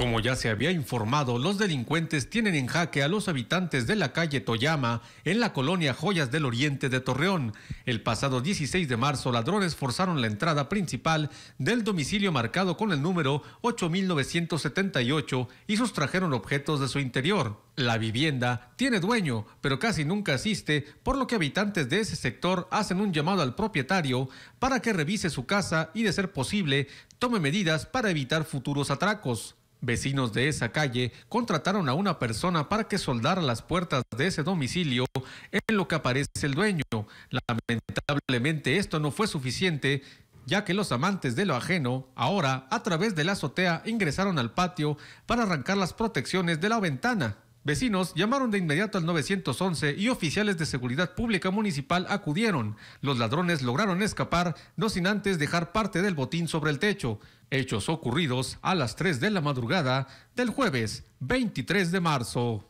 Como ya se había informado, los delincuentes tienen en jaque a los habitantes de la calle Toyama, en la colonia Joyas del Oriente de Torreón. El pasado 16 de marzo, ladrones forzaron la entrada principal del domicilio marcado con el número 8978 y sustrajeron objetos de su interior. La vivienda tiene dueño, pero casi nunca asiste, por lo que habitantes de ese sector hacen un llamado al propietario para que revise su casa y, de ser posible, tome medidas para evitar futuros atracos. Vecinos de esa calle contrataron a una persona para que soldara las puertas de ese domicilio en lo que aparece el dueño. Lamentablemente esto no fue suficiente, ya que los amantes de lo ajeno ahora a través de la azotea ingresaron al patio para arrancar las protecciones de la ventana Vecinos llamaron de inmediato al 911 y oficiales de seguridad pública municipal acudieron. Los ladrones lograron escapar, no sin antes dejar parte del botín sobre el techo, hechos ocurridos a las 3 de la madrugada del jueves 23 de marzo.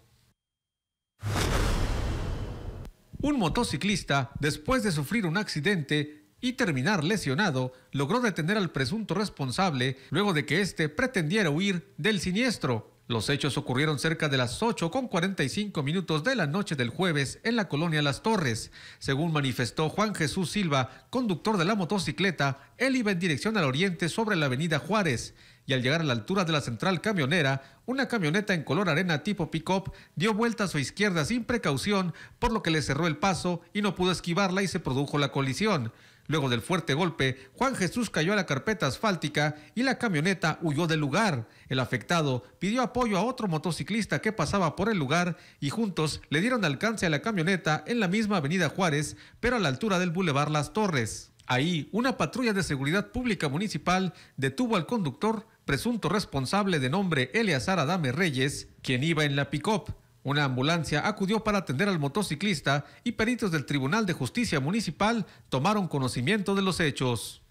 Un motociclista, después de sufrir un accidente, y terminar lesionado, logró detener al presunto responsable luego de que éste pretendiera huir del siniestro. Los hechos ocurrieron cerca de las 8 con 45 minutos de la noche del jueves en la colonia Las Torres. Según manifestó Juan Jesús Silva, conductor de la motocicleta, él iba en dirección al oriente sobre la avenida Juárez y al llegar a la altura de la central camionera, una camioneta en color arena tipo pick-up dio vuelta a su izquierda sin precaución, por lo que le cerró el paso y no pudo esquivarla y se produjo la colisión. Luego del fuerte golpe, Juan Jesús cayó a la carpeta asfáltica y la camioneta huyó del lugar. El afectado pidió apoyo a otro motociclista que pasaba por el lugar y juntos le dieron alcance a la camioneta en la misma avenida Juárez, pero a la altura del bulevar Las Torres. Ahí, una patrulla de seguridad pública municipal detuvo al conductor, presunto responsable de nombre Eleazar Adame Reyes, quien iba en la pick-up. Una ambulancia acudió para atender al motociclista y peritos del Tribunal de Justicia Municipal tomaron conocimiento de los hechos.